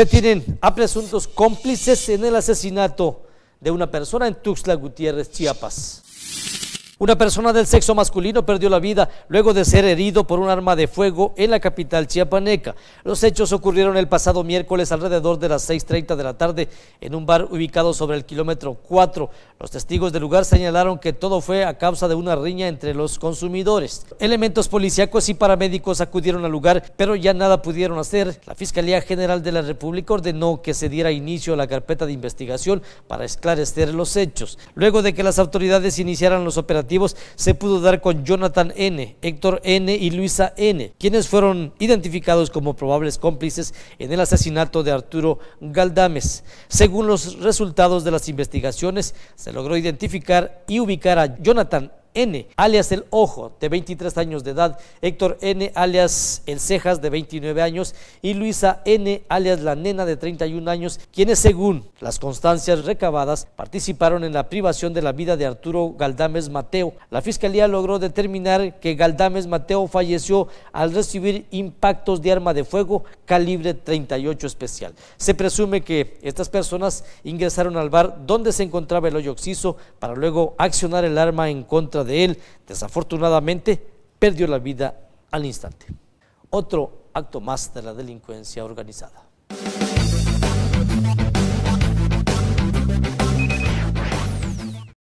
Detienen a presuntos cómplices en el asesinato de una persona en Tuxtla Gutiérrez, Chiapas. Una persona del sexo masculino perdió la vida luego de ser herido por un arma de fuego en la capital chiapaneca. Los hechos ocurrieron el pasado miércoles alrededor de las 6.30 de la tarde en un bar ubicado sobre el kilómetro 4. Los testigos del lugar señalaron que todo fue a causa de una riña entre los consumidores. Elementos policíacos y paramédicos acudieron al lugar, pero ya nada pudieron hacer. La Fiscalía General de la República ordenó que se diera inicio a la carpeta de investigación para esclarecer los hechos. Luego de que las autoridades iniciaran los operativos, se pudo dar con Jonathan N., Héctor N. y Luisa N., quienes fueron identificados como probables cómplices en el asesinato de Arturo Galdames. Según los resultados de las investigaciones, se logró identificar y ubicar a Jonathan N, alias el Ojo, de 23 años de edad, Héctor N, alias el Cejas, de 29 años, y Luisa N, alias la Nena, de 31 años, quienes según las constancias recabadas participaron en la privación de la vida de Arturo Galdames Mateo. La Fiscalía logró determinar que Galdames Mateo falleció al recibir impactos de arma de fuego calibre 38 especial. Se presume que estas personas ingresaron al bar donde se encontraba el hoyo oxiso para luego accionar el arma en contra de él, desafortunadamente, perdió la vida al instante. Otro acto más de la delincuencia organizada.